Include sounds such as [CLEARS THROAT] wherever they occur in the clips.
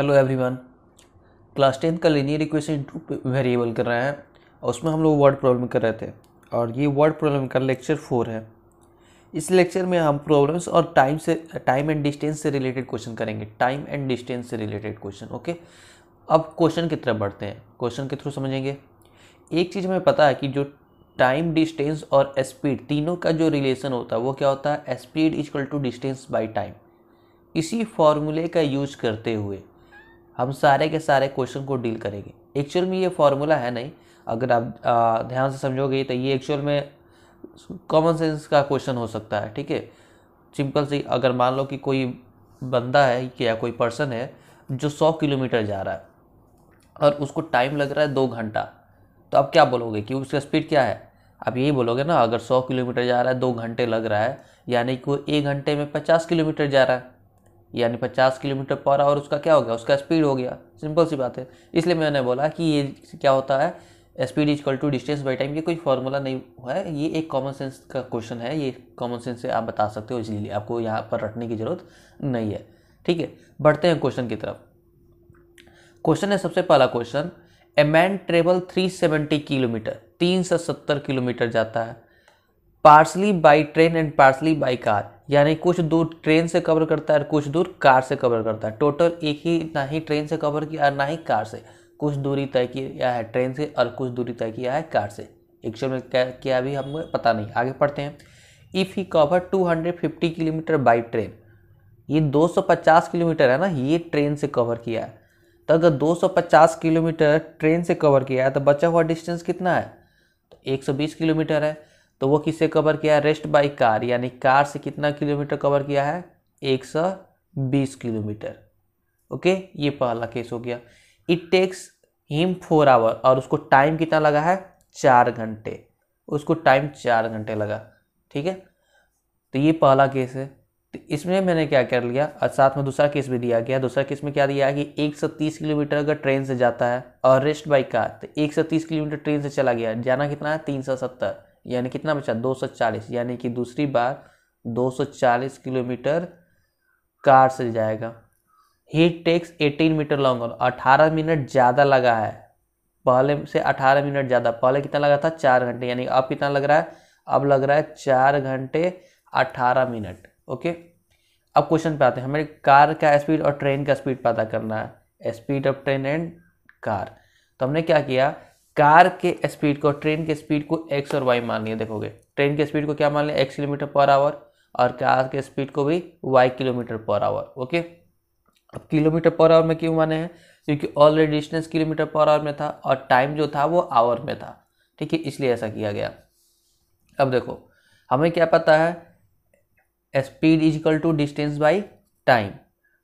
hello everyone class tenth का linear equation variable कर रहे हैं और उसमें हम लोग वर्ड प्रॉब्लम कर रहे थे और ये वर्ड प्रॉब्लम का लेक्चर फोर है इस लेक्चर में हम प्रॉब्लम्स और टाइम से टाइम एंड डिस्टेंस से रिलेटेड क्वेश्चन करेंगे टाइम एंड डिस्टेंस से रिलेटेड क्वेश्चन ओके अब क्वेश्चन की तरफ बढ़ते हैं क्वेश्चन के थ्रू समझेंगे एक चीज़ हमें पता है कि जो टाइम डिस्टेंस और स्पीड तीनों का जो रिलेशन होता है वो क्या होता है speed is equal to distance by time इसी फॉर्मूले का यूज करते हुए हम सारे के सारे क्वेश्चन को डील करेंगे एक्चुअल में ये फॉर्मूला है नहीं अगर आप आ, ध्यान से समझोगे तो ये एक्चुअल में कॉमन सेंस का क्वेश्चन हो सकता है ठीक है सिंपल सी अगर मान लो कि कोई बंदा है या कोई पर्सन है जो सौ किलोमीटर जा रहा है और उसको टाइम लग रहा है दो घंटा तो आप क्या बोलोगे कि उसका स्पीड क्या है आप यही बोलोगे ना अगर सौ किलोमीटर जा रहा है दो घंटे लग रहा है यानी कि वो एक घंटे में पचास किलोमीटर जा रहा है यानी पचास किलोमीटर पर आवर उसका क्या हो गया उसका स्पीड हो गया सिंपल सी बात है इसलिए मैंने बोला कि ये क्या होता है speed is equal to distance by time ये कोई फॉर्मूला नहीं है ये एक कॉमन सेंस का क्वेश्चन है ये कॉमन सेंस से आप बता सकते हो इसलिए आपको यहाँ पर रटने की ज़रूरत नहीं है ठीक है बढ़ते हैं क्वेश्चन की तरफ क्वेश्चन है सबसे पहला question a man travel 370 kilometre तीन सौ सत्तर किलोमीटर जाता है partly by train and partly by car यानी कुछ दूर ट्रेन से कवर करता है और कुछ दूर कार से कवर करता है टोटल एक ही ना ही ट्रेन से कवर किया और ना ही कार से कुछ दूरी तय किया है ट्रेन से और कुछ दूरी तय किया है कार से एक्चुअल में क्या क्या भी हमको पता नहीं आगे पढ़ते हैं if he cover 250 kilometre by train ये 250 किलोमीटर है ना ये ट्रेन से कवर किया है तो अगर 250 किलोमीटर ट्रेन से कवर किया है तो बचा हुआ डिस्टेंस कितना है तो 120 किलोमीटर है तो वो किससे कवर किया है रेस्ट बाई कार यानी कार से कितना किलोमीटर कवर किया है एक सौ बीस किलोमीटर ओके ये पहला केस हो गया it takes him four hour और उसको टाइम कितना लगा है चार घंटे उसको टाइम चार घंटे लगा ठीक है तो ये पहला केस है तो इसमें मैंने क्या कर लिया और साथ में दूसरा केस भी दिया गया दूसरा केस में क्या दिया है कि 130 किलोमीटर अगर ट्रेन से जाता है और रेस्ट बाई कार तो 130 किलोमीटर ट्रेन से चला गया जाना कितना है 370 यानी कितना बचा 240 यानी कि दूसरी बार 240 किलोमीटर कार से जाएगा he takes 18 metre long 18 minute ज़्यादा लगा है पहले से 18 मिनट ज़्यादा पहले कितना लगा था चार घंटे यानी अब कितना लग रहा है अब लग रहा है चार घंटे अठारह मिनट ओके अब क्वेश्चन पे आते हैं हमें कार का स्पीड और ट्रेन का स्पीड पता करना है speed of train and car तो हमने क्या किया कार के स्पीड को ट्रेन के स्पीड को एक्स और वाई मान लिया देखोगे ट्रेन के स्पीड को क्या मान लिया एक्स किलोमीटर पर आवर और कार के स्पीड को भी Y kilometre per hour okay अब किलोमीटर पर आवर में क्यों माने हैं क्योंकि already distance kilometre per hour में था और टाइम जो था वो आवर में था ठीक है इसलिए ऐसा किया गया अब देखो हमें क्या पता है speed is equal to distance by time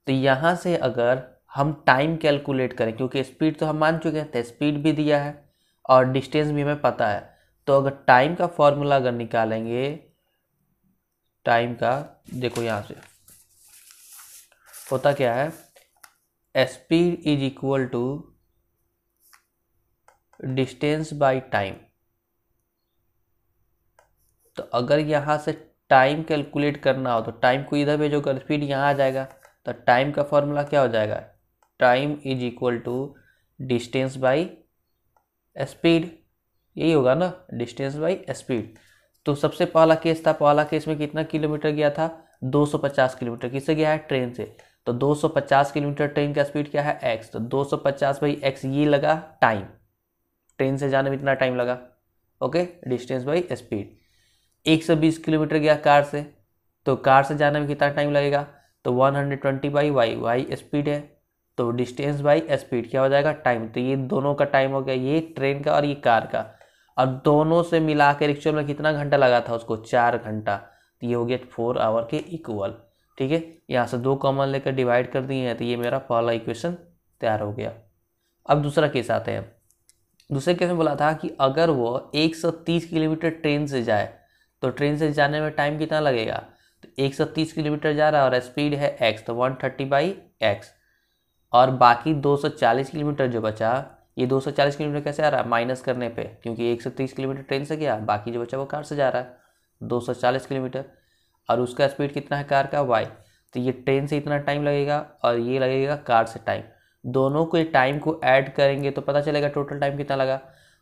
तो यहाँ से अगर हम टाइम कैलकुलेट करें क्योंकि स्पीड तो हम मान चुके हैं तो स्पीड भी दिया है और डिस्टेंस भी हमें पता है तो अगर टाइम का फॉर्मूला अगर निकालेंगे टाइम का देखो यहाँ से होता क्या है speed is equal to distance by time तो अगर यहाँ से टाइम कैलकुलेट करना हो तो टाइम को इधर भेजो अगर स्पीड यहाँ आ जाएगा तो टाइम का फॉर्मूला क्या हो जाएगा time is equal to distance by speed यही होगा ना डिस्टेंस बाई स्पीड तो सबसे पहला केस था पहला केस में कितना किलोमीटर गया था 250 किलोमीटर किससे गया है ट्रेन से तो 250 किलोमीटर ट्रेन का स्पीड क्या है एक्स तो 250 बाई एक्स ये लगा टाइम ट्रेन से जाने में इतना टाइम लगा okay distance by speed 120 kilometre गया कार से तो कार से जाने में कितना टाइम लगेगा तो 120 hundred twenty by Y Y speed है तो डिस्टेंस बाई स्पीड क्या हो जाएगा टाइम तो ये दोनों का टाइम हो गया ये ट्रेन का और ये कार का और दोनों से मिला के एक्चुअल में कितना घंटा लगा था उसको चार घंटा तो ये हो गया फोर आवर के इक्वल ठीक है यहाँ से दो कॉमन लेकर डिवाइड कर दिए हैं तो ये मेरा पहला इक्वेशन तैयार हो गया अब दूसरा केस आते हैं दूसरे केस में बोला था कि अगर वो 130 किलोमीटर ट्रेन से जाए तो ट्रेन से जाने में टाइम कितना लगेगा तो 130 किलोमीटर जा रहा है और स्पीड है एक्स तो 130 थर्टी बाई एक्स और बाकी 240 किलोमीटर जो बचा ये 240 किलोमीटर कैसे आ रहा है माइनस करने पे क्योंकि 130 किलोमीटर ट्रेन से गया बाकी जो बचा वो कार से जा रहा है 240 किलोमीटर और उसका स्पीड कितना है कार का वाई तो ये ट्रेन से इतना टाइम लगेगा और ये लगेगा कार से टाइम दोनों को टाइम को ऐड करेंगे तो पता चलेगा टोटल टाइम कितना लगा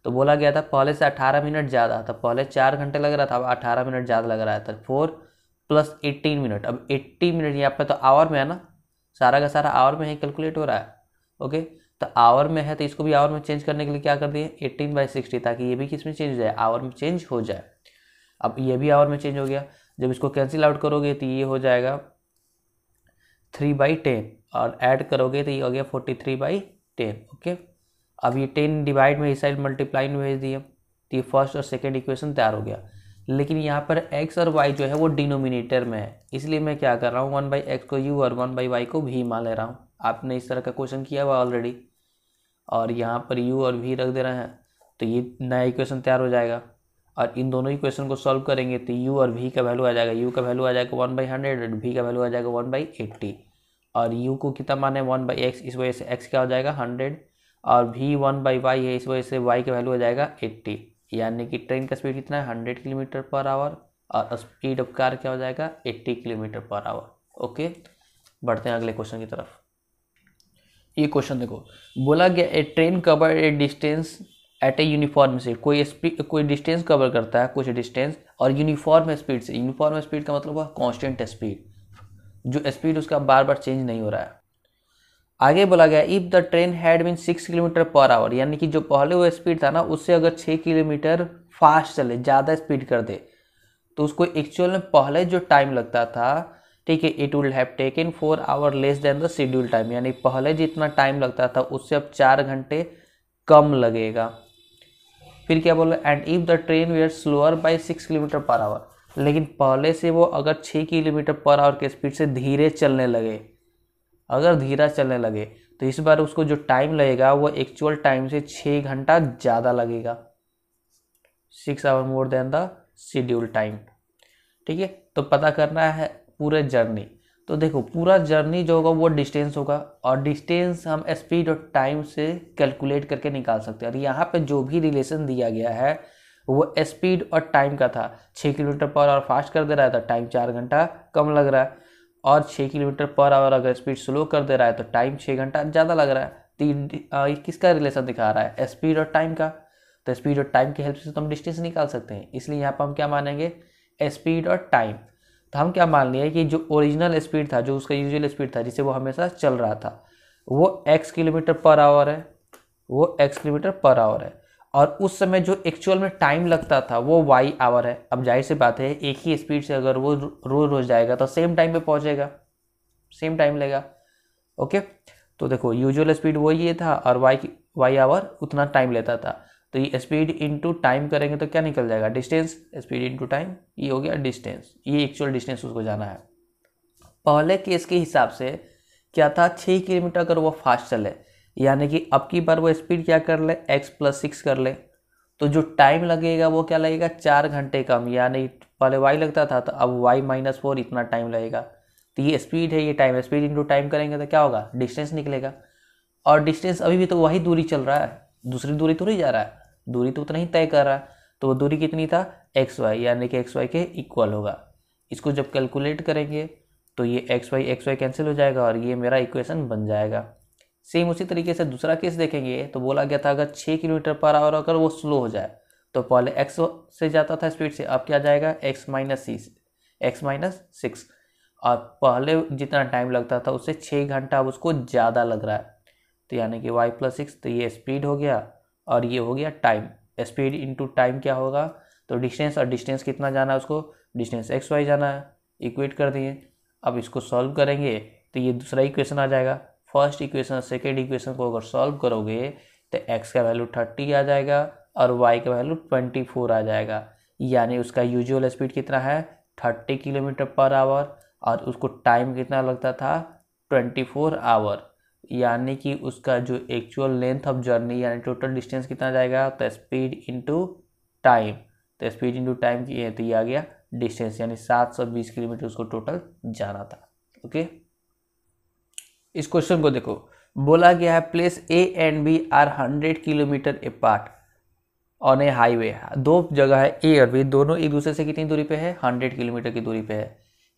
तो बोला गया था पहले से अठारह मिनट ज़्यादा था तो पहले चार घंटे लग रहा था अब अठारह मिनट ज़्यादा लग रहा है था फोर प्लस एट्टीन मिनट अब एट्टी मिनट यहाँ पर तो आवर में है ना सारा का सारा आवर में ही कैलकुलेट हो रहा है ओके तो आवर में है तो इसको भी आवर में चेंज करने के लिए क्या कर दिए एट्टीन बाई सिक्सटी ताकि ये भी किस में चेंज हो जाए आवर में चेंज हो जाए अब ये भी आवर में चेंज हो गया जब इसको कैंसिल आउट करोगे तो ये हो जाएगा थ्री बाई टेन और ऐड करोगे तो ये हो गया forty three by ten okay अब ये टेन डिवाइड में इस साइड मल्टीप्लाई में भेज दिए तो ये फर्स्ट और सेकेंड इक्वेशन तैयार हो गया लेकिन यहाँ पर एक्स और वाई जो है वो डिनोमिनेटर में है इसलिए मैं क्या कर रहा हूँ वन बाई एक्स को यू और वन बाई वाई को भी मान ले रहा हूँ आपने इस तरह का क्वेश्चन किया हुआ ऑलरेडी और यहाँ पर यू और v रख दे रहे हैं तो ये नया इक्वेशन तैयार हो जाएगा और इन दोनों ही इक्वेशन को सॉल्व करेंगे तो यू और वी का वैल्यू आ जाएगा यू का वैल्यू आ जाएगा वन बाई हंड्रेड और वी का वैल्यू आ जाएगा वन बाई एट्टी और यू को कितना माने वन बाई एक्स इस वजह से एक्स क्या हो जाएगा हंड्रेड और वी वन बाई वाई है इस वजह से वाई का वैल्यू आ जाएगा एट्टी यानी कि ट्रेन का स्पीड कितना है हंड्रेड किलोमीटर पर आवर और स्पीड ऑफ कार क्या हो जाएगा eighty kilometre per hour okay बढ़ते हैं अगले क्वेश्चन की तरफ ये क्वेश्चन देखो बोला गया a train cover a distance at a uniform speed कोई स्पीड कोई डिस्टेंस कवर करता है कुछ डिस्टेंस और यूनिफॉर्म स्पीड से यूनिफॉर्म स्पीड का मतलब हुआ कॉन्स्टेंट स्पीड जो स्पीड उसका बार बार चेंज नहीं हो रहा है आगे बोला गया if the train had been six kilometre per hour यानी कि जो पहले वो स्पीड था ना उससे अगर छः किलोमीटर फास्ट चले ज़्यादा स्पीड कर दे तो उसको एक्चुअल में पहले जो टाइम लगता था ठीक है it will have taken four hour less than the schedule time यानी पहले जितना टाइम लगता था उससे अब चार घंटे कम लगेगा फिर क्या बोला and if the train we are slower by six kilometre per hour लेकिन पहले से वो अगर छः किलोमीटर पर आवर के स्पीड से धीरे चलने लगे अगर धीरा चलने लगे तो इस बार उसको जो टाइम लगेगा वो एक्चुअल टाइम से छः घंटा ज़्यादा लगेगा six hour more than the schedule time ठीक है तो पता करना है पूरे जर्नी तो देखो पूरा जर्नी जो होगा वो डिस्टेंस होगा और डिस्टेंस हम स्पीड और टाइम से कैलकुलेट करके निकाल सकते हैं और यहाँ पे जो भी रिलेशन दिया गया है वो स्पीड और टाइम का था छः किलोमीटर पर आवर फास्ट कर दे रहा था टाइम तो चार घंटा कम लग रहा है और छः किलोमीटर पर आवर अगर स्पीड स्लो कर दे रहा है तो टाइम छः घंटा ज़्यादा लग रहा है तो ये किसका रिलेशन दिखा रहा है स्पीड और टाइम का तो स्पीड और टाइम की हेल्प से तो हम डिस्टेंस निकाल सकते हैं इसलिए यहाँ पर हम क्या मानेंगे स्पीड और टाइम तो हम क्या मान लिया कि जो ओरिजिनल स्पीड था जो उसका यूजुअल स्पीड था जिसे वो हमेशा चल रहा था वो एक्स किलोमीटर पर आवर है वो एक्स किलोमीटर पर आवर है और उस समय जो एक्चुअल में टाइम लगता था वो वाई आवर है अब जाहिर सी बात है एक ही स्पीड से अगर वो रोज रोज जाएगा तो सेम टाइम पे पहुंचेगा सेम टाइम लेगा ओके तो देखो यूजुअल स्पीड वो ये था और वाई की वाई आवर उतना टाइम लेता था तो ये स्पीड इंटू टाइम करेंगे तो क्या निकल जाएगा डिस्टेंस स्पीड इंटू टाइम ये हो गया डिस्टेंस ये एक्चुअल डिस्टेंस उसको जाना है पहले केस के हिसाब से क्या था छः किलोमीटर अगर वो फास्ट चले यानी कि अब की बार वो स्पीड क्या कर ले एक्स प्लस सिक्स कर ले तो जो टाइम लगेगा वो क्या लगेगा चार घंटे कम यानी पहले वाई लगता था तो अब वाई माइनस फोर इतना टाइम लगेगा तो ये स्पीड है ये टाइम स्पीड इंटू टाइम करेंगे तो क्या होगा डिस्टेंस निकलेगा और डिस्टेंस अभी भी तो वही दूरी चल रहा है दूसरी दूरी थोड़ी जा रहा है दूरी तो उतना ही तय कर रहा है तो वो दूरी कितनी था एक्स वाई यानी कि एक्स वाई के इक्वल होगा इसको जब कैलकुलेट करेंगे तो ये x y x y cancel हो जाएगा और ये मेरा इक्वेशन बन जाएगा सेम उसी तरीके से दूसरा केस देखेंगे तो बोला गया था अगर छः किलोमीटर पर आवर अगर वो स्लो हो जाए तो पहले एक्स से जाता था स्पीड से अब क्या जाएगा x minus c x minus six और पहले जितना टाइम लगता था उससे छः घंटा अब उसको ज़्यादा लग रहा है तो यानी कि वाई प्लस सिक्स तो ये स्पीड हो गया और ये हो गया टाइम स्पीड इंटू टाइम क्या होगा तो डिस्टेंस और डिस्टेंस कितना जाना है उसको डिस्टेंस एक्स वाई जाना है इक्वेट कर दिए अब इसको सॉल्व करेंगे तो ये दूसरा इक्वेशन आ जाएगा फर्स्ट इक्वेशन सेकेंड इक्वेशन को अगर सॉल्व करोगे तो एक्स का वैल्यू थर्टी आ जाएगा और वाई का वैल्यू ट्वेंटी फोर आ जाएगा यानी उसका यूजुअल स्पीड कितना है थर्टी किलोमीटर पर आवर और उसको टाइम कितना लगता था ट्वेंटी फोर आवर यानी कि उसका जो एक्चुअल लेंथ ऑफ जर्नी यानी टोटल डिस्टेंस कितना जाएगा तो स्पीड इंटू टाइम तो स्पीड इंटू टाइम की तो ये आ गया डिस्टेंस यानी सात सौ बीस किलोमीटर उसको टोटल जाना था ओके इस क्वेश्चन को देखो बोला गया है place A and B are hundred kilometre apart on a highway दो जगह है ए और बी दोनों एक दूसरे से कितनी दूरी पे है हंड्रेड किलोमीटर की दूरी पे है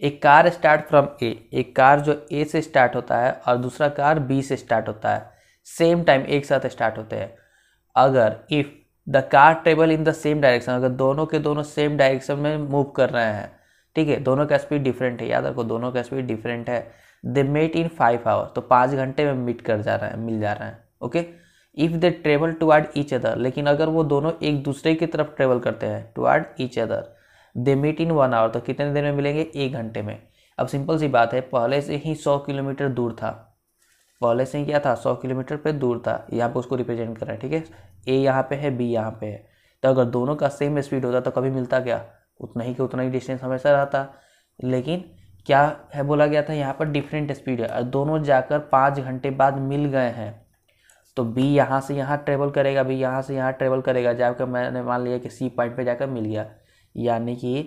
एक कार स्टार्ट फ्रॉम ए एक कार जो ए से स्टार्ट होता है और दूसरा कार बी से स्टार्ट होता है सेम टाइम एक साथ स्टार्ट होते हैं अगर if the car travel in the same direction अगर दोनों के दोनों सेम डायरेक्शन में मूव कर रहे हैं ठीक है दोनों का स्पीड डिफरेंट है याद रखो दोनों का स्पीड डिफरेंट है they met in five hour तो पाँच घंटे में मीट कर जा रहे हैं मिल जा रहे हैं okay if they travel toward each other लेकिन अगर वो दोनों एक दूसरे की तरफ ट्रेवल करते हैं toward each other they meet in one hour तो कितने देर में मिलेंगे एक घंटे में अब सिंपल सी बात है पहले से ही सौ किलोमीटर दूर था पहले से ही क्या था सौ किलोमीटर पे दूर था यहाँ पे उसको रिप्रेजेंट कर रहा है ठीक है ए यहाँ पे है बी यहाँ पे है तो अगर दोनों का सेम स्पीड होता तो कभी मिलता क्या उतना ही के उतना ही डिस्टेंस हमेशा रहता लेकिन क्या है बोला गया था यहाँ पर डिफरेंट स्पीड है और दोनों जाकर पाँच घंटे बाद मिल गए हैं तो बी यहाँ से यहाँ ट्रेवल करेगा बी यहाँ से यहाँ ट्रेवल करेगा जाकर मैंने मान लिया कि सी पॉइंट पे जाकर मिल गया यानी कि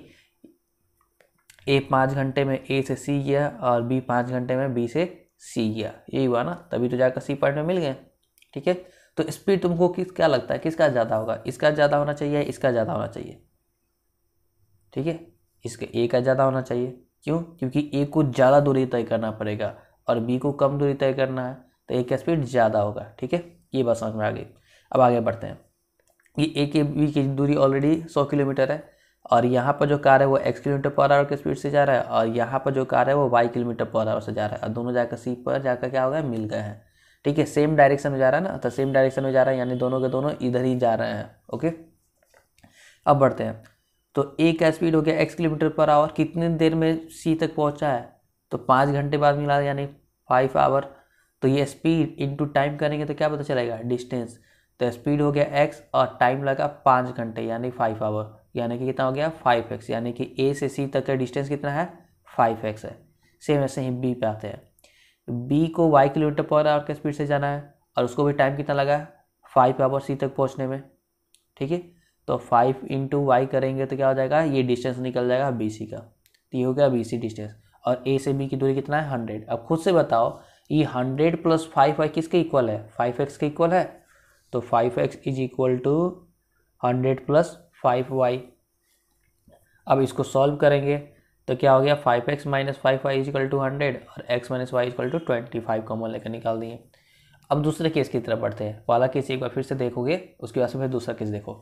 ए पाँच घंटे में ए से सी गया और बी पाँच घंटे में बी से सी गया यही हुआ ना तभी तो जाकर सी पॉइंट में मिल गए ठीक है तो स्पीड तुमको किस क्या लगता है किसका ज़्यादा होगा इसका ज़्यादा होना चाहिए इसका ज़्यादा होना चाहिए ठीक है इसके ए का ज़्यादा होना चाहिए क्यों क्योंकि ए को ज़्यादा दूरी तय करना पड़ेगा और बी को कम दूरी तय करना है तो ए का स्पीड ज़्यादा होगा ठीक है ये बात समझ में आ गई अब आगे बढ़ते हैं ये ए के बी की दूरी ऑलरेडी सौ किलोमीटर है और यहाँ पर जो कार है वो एक्स किलोमीटर पर आवर की स्पीड से जा रहा है और यहाँ पर जो कार है वो वाई किलोमीटर पर आवर से जा रहा है और दोनों जाकर सी पर जाकर क्या हो गया मिल गए हैं ठीक है सेम डायरेक्शन में जा रहा है ना तो सेम डायरेक्शन में जा रहा है यानी दोनों के दोनों इधर ही जा रहे हैं ओके अब बढ़ते हैं तो ए का स्पीड हो गया एक्स किलोमीटर पर आवर कितनी देर में सी तक पहुंचा है तो पाँच घंटे बाद मिला यानी फाइव आवर तो ये स्पीड इंटू टाइम करेंगे तो क्या पता चलेगा डिस्टेंस तो स्पीड हो गया एक्स और टाइम लगा पाँच घंटे यानी फाइव आवर यानी कि कितना हो गया फाइव एक्स यानी कि ए से सी तक का डिस्टेंस कितना है फाइव एक्स है सेम ऐसे ही बी पे आते हैं बी को वाई किलोमीटर पर आवर के स्पीड से जाना है और उसको भी टाइम कितना लगा है फाइव आवर सी तक पहुँचने में ठीक है तो फाइव इंटू वाई करेंगे तो क्या हो जाएगा ये डिस्टेंस निकल जाएगा बी सी का तो ये हो गया बी सी डिस्टेंस और ए से बी की दूरी कितना है हंड्रेड अब खुद से बताओ ये हंड्रेड प्लस फाइव वाई किसके इक्वल है फाइव एक्स के इक्वल है तो five x is equal to hundred plus five y अब इसको सॉल्व करेंगे तो क्या हो गया five x minus five y is equal to hundred और x minus y is equal to twenty five मोल लेकर निकाल दिए अब दूसरे केस की तरफ बढ़ते हैं पहला केस एक बार फिर से देखोगे उसके बाद से फिर दूसरा केस देखो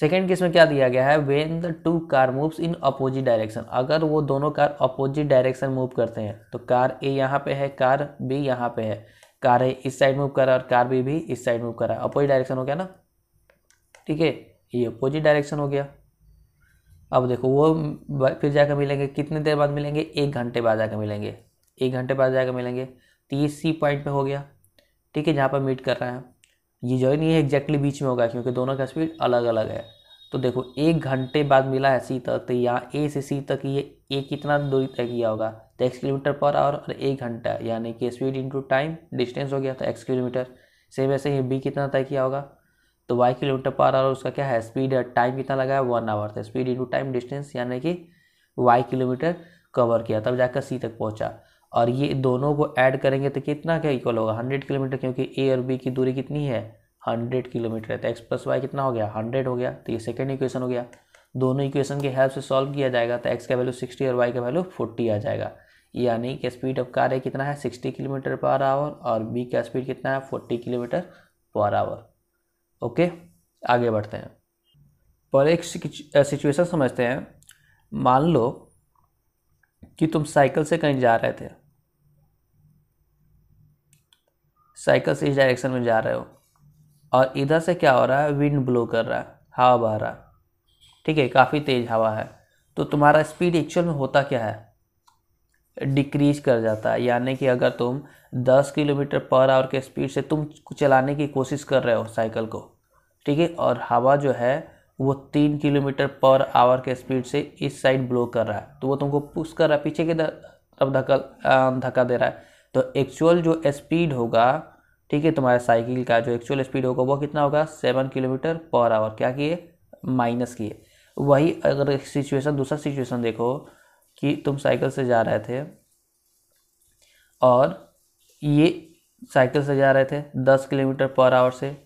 सेकेंड केस में क्या दिया गया है when the two car moves in opposite direction अगर वो दोनों कार अपोजिट डायरेक्शन मूव करते हैं तो कार ए यहाँ पे है कार बी यहाँ पे है कार ए इस साइड मूव कर रहा है और कार बी भी इस साइड मूव कर रहा है अपोजिट डायरेक्शन हो गया ना ठीक है ये अपोजिट डायरेक्शन हो गया अब देखो वो फिर जाकर मिलेंगे कितने देर बाद मिलेंगे एक घंटे बाद जाकर मिलेंगे एक घंटे बाद जाकर मिलेंगे तीस सी पॉइंट पर हो गया ठीक है जहाँ पर मीट कर रहे हैं ये जो है नहीं है एग्जैक्टली बीच में होगा क्योंकि दोनों का स्पीड अलग अलग है तो देखो एक घंटे बाद मिला है सी तक तो यहाँ ए से सी तक ये ए कितना दूरी तय किया होगा तो एक्स किलोमीटर पर आवर और एक घंटा यानी कि स्पीड इंटू टाइम डिस्टेंस हो गया तो एक्स किलोमीटर सेम ऐसे ही बी कितना तय किया होगा तो वाई किलोमीटर पर आवर उसका क्या है स्पीड टाइम कितना लगा है वन आवर था स्पीड इंटू टाइम डिस्टेंस यानी कि वाई किलोमीटर कवर किया तब जाकर सी तक पहुँचा और ये दोनों को ऐड करेंगे तो कितना क्या इक्वल होगा हंड्रेड किलोमीटर क्योंकि ए और बी की दूरी कितनी है हंड्रेड किलोमीटर है तो एक्स प्लस वाई कितना हो गया हंड्रेड हो गया तो ये सेकेंड इक्वेशन हो गया दोनों इक्वेशन के हेल्प से सॉल्व किया जाएगा तो एक्स का वैल्यू सिक्सटी और वाई का वैल्यू फोर्टी आ जाएगा यानी कि स्पीड ऑफ कार है कितना है सिक्सटी किलोमीटर पर आवर और बी का स्पीड कितना है forty kilometre per hour okay आगे बढ़ते हैं पर एक सिचुएशन समझते हैं मान लो कि तुम साइकिल से कहीं जा रहे थे साइकिल से इस डायरेक्शन में जा रहे हो और इधर से क्या हो रहा है विंड ब्लो कर रहा है हवा बह रहा ठीक है काफ़ी तेज़ हवा है तो तुम्हारा स्पीड एक्चुअल में होता क्या है डिक्रीज कर जाता है यानी कि अगर तुम 10 किलोमीटर पर आवर के स्पीड से तुम चलाने की कोशिश कर रहे हो साइकिल को ठीक है और हवा जो है वो तीन किलोमीटर पर आवर के स्पीड से इस साइड ब्लो कर रहा है तो वो तुमको पुश कर रहा है पीछे की तरफ धक्का धक्का दे रहा है तो एक्चुअल जो स्पीड होगा ठीक है तुम्हारे साइकिल का जो एक्चुअल स्पीड होगा वह कितना होगा सेवन किलोमीटर पर आवर क्या किए माइनस किए वही अगर सिचुएशन दूसरा सिचुएशन देखो कि तुम साइकिल से जा रहे थे और ये साइकिल से जा रहे थे दस किलोमीटर पर आवर से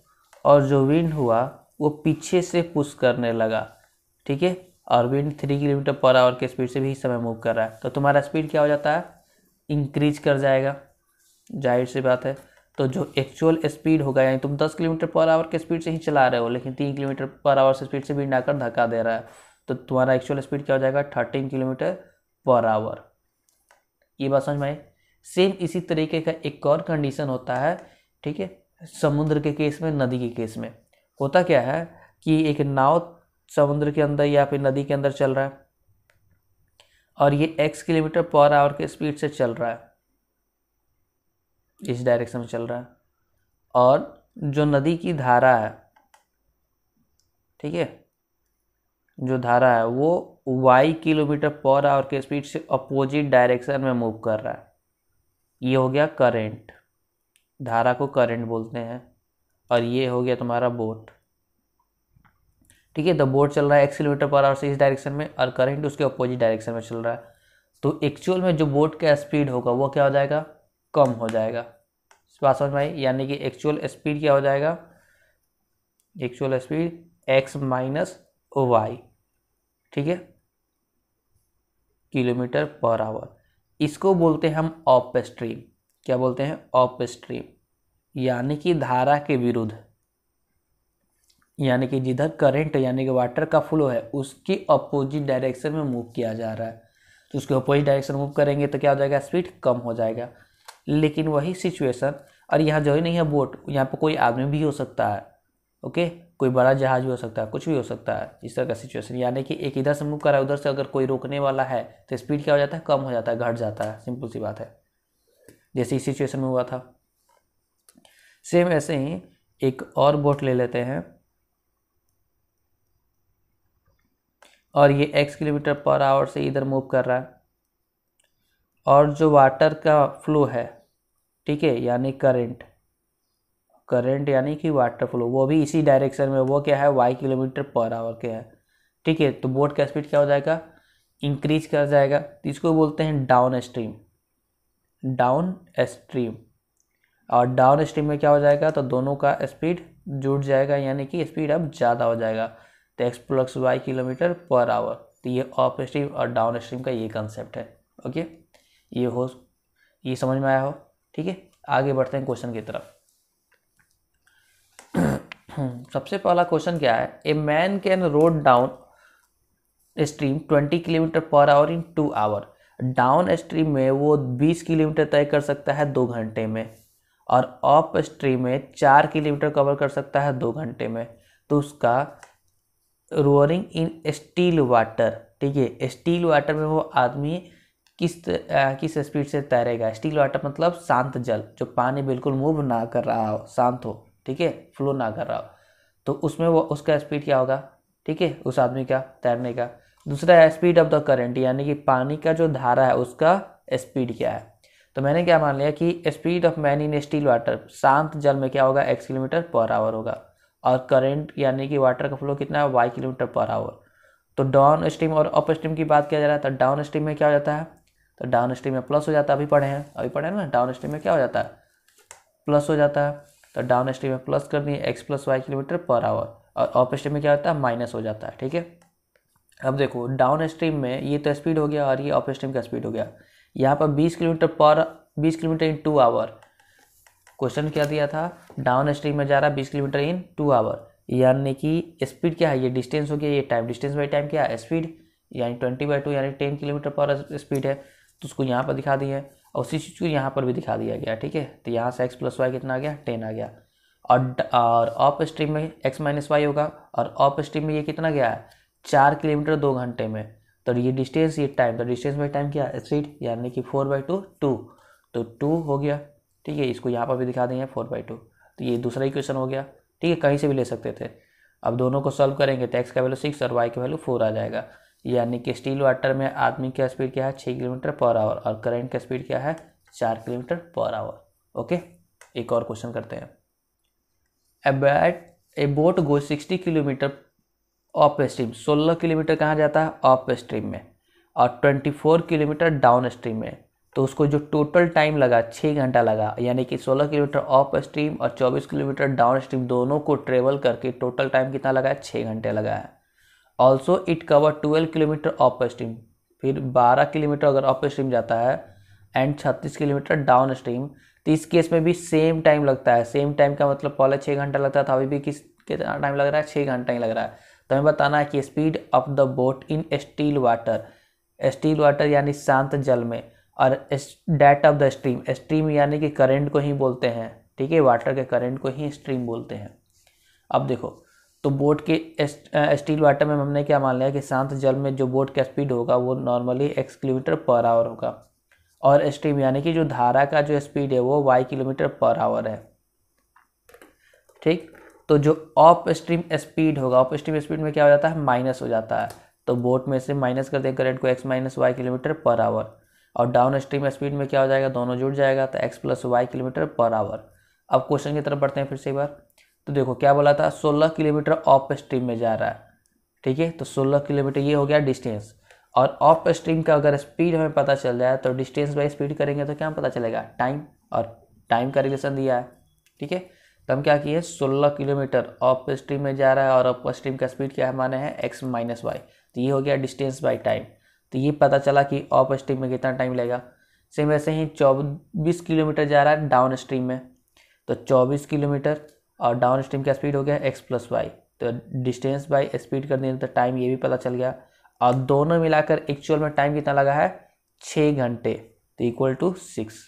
और जो विंड हुआ वो पीछे से पुश करने लगा ठीक है और wind three kilometre per hour के स्पीड से भी इस समय मूव कर रहा है तो तुम्हारा स्पीड क्या हो जाता है इंक्रीज कर जाएगा जाहिर सी बात है तो जो एक्चुअल स्पीड होगा यानी तुम 10 किलोमीटर पर आवर के स्पीड से ही चला रहे हो लेकिन तीन किलोमीटर पर आवर से स्पीड से भी नाकर धक्का दे रहा है तो तुम्हारा एक्चुअल स्पीड क्या हो जाएगा थर्टीन किलोमीटर पर आवर ये बात समझ में आई सेम इसी तरीके का एक और कंडीशन होता है ठीक है समुद्र के केस में नदी के केस में होता क्या है कि एक नाव समुद्र के अंदर या फिर नदी के अंदर चल रहा है और ये x किलोमीटर पर आवर के स्पीड से चल रहा है इस डायरेक्शन में चल रहा है और जो नदी की धारा है ठीक है जो धारा है वो y किलोमीटर पर आवर के स्पीड से अपोजिट डायरेक्शन में मूव कर रहा है ये हो गया करंट धारा को करंट बोलते हैं और ये हो गया तुम्हारा बोट ठीक है द बोर्ड चल रहा है एक किलोमीटर पर आवर से इस डायरेक्शन में और करंट उसके अपोजिट डायरेक्शन में चल रहा है तो एक्चुअल में जो बोट का स्पीड होगा वो क्या हो जाएगा कम हो जाएगा बात समझ में आई यानी कि एक्चुअल स्पीड क्या हो जाएगा actual speed x minus y ठीक है किलोमीटर पर आवर इसको बोलते हैं हम ऑप स्ट्रीम क्या बोलते हैं ऑप स्ट्रीम यानी कि धारा के विरुद्ध यानी कि जिधर करंट यानी कि वाटर का फ्लो है उसके अपोजिट डायरेक्शन में मूव किया जा रहा है तो उसके अपोजिट डायरेक्शन मूव करेंगे तो क्या हो जाएगा स्पीड कम हो जाएगा लेकिन वही सिचुएसन और यहाँ जो ही नहीं है बोट यहाँ पर कोई आदमी भी हो सकता है ओके कोई बड़ा जहाज भी हो सकता है कुछ भी हो सकता है इस तरह का सिचुएशन यानी कि एक इधर से मूव करा उधर से अगर कोई रोकने वाला है तो स्पीड क्या हो जाता है कम हो जाता है घट जाता है सिंपल सी बात है जैसे इस सिचुएशन में हुआ था सेम ऐसे ही एक और बोट ले लेते हैं और ये एक्स किलोमीटर पर आवर से इधर मूव कर रहा है और जो वाटर का फ्लो है ठीक है यानी करंट करंट यानी कि वाटर फ्लो वो भी इसी डायरेक्शन में वो क्या है वाई किलोमीटर पर आवर के है ठीक है तो बोट का स्पीड क्या हो जाएगा इंक्रीज कर जाएगा तो इसको बोलते हैं डाउन स्ट्रीम डाउन स्ट्रीम और डाउन स्ट्रीम में क्या हो जाएगा तो दोनों का स्पीड जुड़ जाएगा यानी कि स्पीड अब ज़्यादा हो जाएगा तो x plus y kilometre per hour तो ये अप स्ट्रीम और डाउन स्ट्रीम का ये कंसेप्ट है ओके ये हो ये समझ में आया हो ठीक है आगे बढ़ते हैं क्वेश्चन की तरफ [CLEARS THROAT] सबसे पहला क्वेश्चन क्या है a man can rowed downstream twenty kilometre per hour in two hour downstream में वो बीस किलोमीटर तय कर सकता है दो घंटे में और अप स्ट्रीम में चार किलोमीटर कवर कर सकता है दो घंटे में तो उसका रोअरिंग इन स्टील वाटर ठीक है स्टील वाटर में वो आदमी किस आ, किस स्पीड से तैरेगा स्टील वाटर मतलब शांत जल जो पानी बिल्कुल मूव ना कर रहा हो शांत हो ठीक है फ्लो ना कर रहा हो तो उसमें वो उसका स्पीड क्या होगा ठीक है उस आदमी का तैरने का दूसरा है स्पीड ऑफ द करंट यानी कि पानी का जो धारा है उसका स्पीड क्या है तो मैंने क्या मान लिया कि speed of man in still water शांत जल में क्या होगा एक्स किलोमीटर पर आवर होगा और करंट यानी कि वाटर का फ्लो कितना है वाई किलोमीटर पर आवर तो डाउन स्ट्रीम और अप स्ट्रीम की बात किया जा रहा है तो डाउन स्ट्रीम में क्या हो जाता है तो डाउन स्ट्रीम में प्लस हो जाता है अभी पढ़े हैं अभी पढ़े हैं ना डाउन स्ट्रीम में क्या हो जाता है प्लस हो जाता है तो डाउन स्ट्रीम में प्लस कर दिए x plus y kilometre per hour और अप स्ट्रीम में क्या होता है माइनस हो जाता है ठीक है अब देखो डाउन स्ट्रीम में ये तो स्पीड हो गया और ये अप स्ट्रीम का स्पीड हो गया यहाँ पर बीस किलोमीटर पर बीस kilometre in two hour question क्या दिया था डाउन स्ट्रीम में जा रहा है बीस किलोमीटर इन टू आवर यानी कि स्पीड क्या है ये डिस्टेंस हो गया ये टाइम डिस्टेंस बाई टाइम क्या है स्पीड यानी ट्वेंटी बाई टू यानी टेन किलोमीटर पर स्पीड है तो उसको यहाँ पर दिखा दिए और उसी चीज़ को यहाँ पर भी दिखा दिया गया ठीक है तो यहाँ से एक्स प्लस वाई कितना आ गया टेन आ गया और और स्ट्रीम में एक्स माइनस वाई होगा और ऑफ स्ट्रीम में ये कितना गया है चार किलोमीटर दो घंटे में तो ये डिस्टेंस ये टाइम तो डिस्टेंस बाई टाइम क्या स्पीड यानी कि फोर बाई टू टू तो टू हो गया ठीक है इसको यहाँ पर भी दिखा देंगे फोर बाई टू तो ये दूसरा इक्वेशन हो गया ठीक है कहीं से भी ले सकते थे अब दोनों को सॉल्व करेंगे तो एक्स का वैल्यू सिक्स और वाई का वैल्यू फोर आ जाएगा यानी कि स्टील वाटर में आदमी का स्पीड क्या है छः किलोमीटर पर आवर और करंट का स्पीड क्या है चार किलोमीटर पर आवर ओके एक और क्वेश्चन करते हैं a bat a boat go sixty kilometre upstream सोलह किलोमीटर कहाँ जाता है अप स्ट्रीम में और twenty four kilometre downstream में तो उसको जो टोटल टाइम लगा छः घंटा लगा यानी कि 16 किलोमीटर अप स्ट्रीम और 24 किलोमीटर डाउन स्ट्रीम दोनों को ट्रेवल करके टोटल टाइम कितना लगा है छः घंटे लगा है also it cover 12 kilometre upstream फिर 12 किलोमीटर अगर अप स्ट्रीम जाता है एंड 36 किलोमीटर डाउन स्ट्रीम तो इस केस में भी सेम टाइम लगता है सेम टाइम का मतलब पहले छः घंटा लगता था अभी भी किस कितना टाइम लग रहा है छः घंटा ही लग रहा है तो हमें बताना है कि speed of the boat in still water still water यानी शांत जल में और rate of the stream stream यानी कि करंट को ही बोलते हैं ठीक है वाटर के करंट को ही स्ट्रीम बोलते हैं अब देखो तो बोट के स्टील वाटर में हमने क्या मान लिया कि शांत जल में जो बोट का स्पीड होगा वो normally x kilometre per hour होगा और स्ट्रीम यानी कि जो धारा का जो स्पीड है वो वाई किलोमीटर पर आवर है ठीक तो जो ऑफ स्ट्रीम स्पीड होगा ऑफ स्ट्रीम स्पीड में क्या हो जाता है माइनस हो जाता है तो बोट में से माइनस कर दें करंट को x minus y kilometre per hour और डाउन स्ट्रीम स्पीड में क्या हो जाएगा दोनों जुड़ जाएगा तो x plus y kilometre per hour अब क्वेश्चन की तरफ बढ़ते हैं फिर से एक बार तो देखो क्या बोला था सोलह किलोमीटर ऑफ स्ट्रीम में जा रहा है ठीक है तो सोलह किलोमीटर ये हो गया डिस्टेंस और ऑफ स्ट्रीम का अगर स्पीड हमें पता चल जाए तो डिस्टेंस बाई स्पीड करेंगे तो क्या पता चलेगा टाइम और टाइम का रिलेशन दिया है ठीक है तो हम क्या किए सोलह किलोमीटर ऑफ स्ट्रीम में जा रहा है और ऑफ स्ट्रीम का स्पीड क्या माने है एक्स माइनस वाई तो ये हो गया डिस्टेंस बाई टाइम तो ये पता चला कि अप स्ट्रीम में कितना टाइम लगेगा सेम वैसे ही चौबीस किलोमीटर जा रहा है डाउन स्ट्रीम में तो चौबीस किलोमीटर और डाउन स्ट्रीम का स्पीड हो गया एक्स प्लस वाई तो डिस्टेंस बाई स्पीड कर देने तो टाइम ये भी पता चल गया और दोनों मिलाकर एक्चुअल में टाइम कितना लगा है छः घंटे तो इक्वल टू सिक्स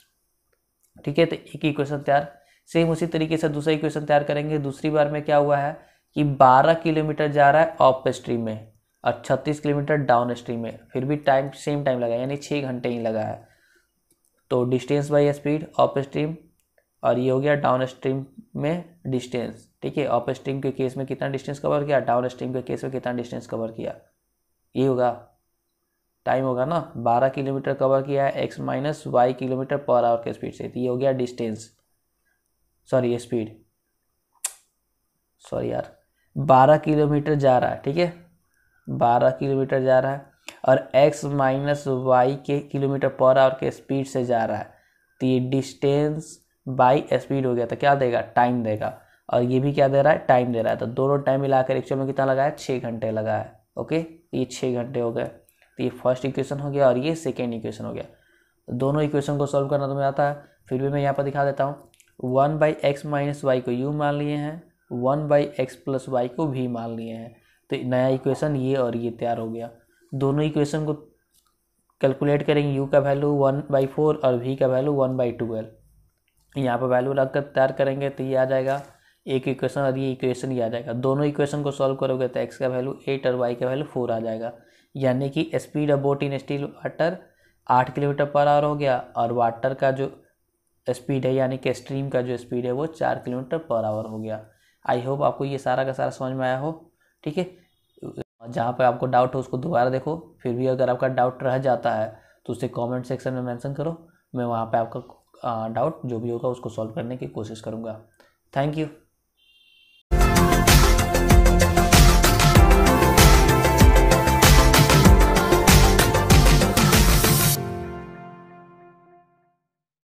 ठीक है तो एक इक्वेशन तैयार सेम उसी तरीके से दूसरा इक्वेशन तैयार करेंगे दूसरी बार में क्या हुआ है कि 12 किलोमीटर जा रहा है ऑफ स्ट्रीम में और छत्तीस किलोमीटर डाउन स्ट्रीम है फिर भी टाइम सेम टाइम लगा यानी छः घंटे ही लगा है तो distance by speed upstream और ये हो गया डाउन स्ट्रीम में डिस्टेंस ठीक है अप स्ट्रीम के केस में कितना डिस्टेंस कवर किया डाउन स्ट्रीम के केस में कितना डिस्टेंस कवर किया ये होगा टाइम होगा ना बारह किलोमीटर कवर किया है x minus y kilometre per hour के स्पीड से तो ये हो गया डिस्टेंस सॉरी स्पीड सॉरी यार बारह किलोमीटर जा रहा है ठीक है बारह किलोमीटर जा रहा है और एक्स माइनस वाई के किलोमीटर पर आवर के स्पीड से जा रहा है तो ये डिस्टेंस बाई स्पीड हो गया तो क्या देगा टाइम देगा और ये भी क्या दे रहा है टाइम दे रहा है तो दोनों टाइम मिलाकर एक्चुअल में कितना लगा है छः घंटे लगा है ओके ये छः घंटे हो गए तो ये फर्स्ट इक्वेशन हो गया और ये सेकेंड इक्वेशन हो गया तो दोनों इक्वेशन को सॉल्व करना तुम्हें आता है फिर भी मैं यहाँ पर दिखा देता हूँ one by x minus y को यू मान लिए हैं one by x plus y को भी मान लिए हैं तो नया इक्वेशन ये और ये तैयार हो गया दोनों इक्वेशन को कैलकुलेट करेंगे यू का वैल्यू वन बाई फोर और वी का वैल्यू वन बाई ट्वेल्व यहाँ पर वैल्यू रख कर तैयार करेंगे तो ये आ जाएगा एक इक्वेशन और ये इक्वेशन ही आ जाएगा दोनों इक्वेशन को सॉल्व करोगे तो एक्स का वैल्यू एट और वाई का वैल्यू फोर आ जाएगा यानी कि speed of boat in still water आठ किलोमीटर पर आवर हो गया और वाटर का जो स्पीड है यानी कि स्ट्रीम का जो स्पीड है वो चार किलोमीटर पर आवर हो गया आई होप आपको ये सारा का सारा समझ में आया हो ठीक है और जहाँ पर आपको डाउट हो उसको दोबारा देखो फिर भी अगर आपका डाउट रह जाता है तो उसे कमेंट सेक्शन में मेंशन करो मैं वहाँ पे आपका डाउट जो भी होगा उसको सॉल्व करने की कोशिश करूँगा थैंक यू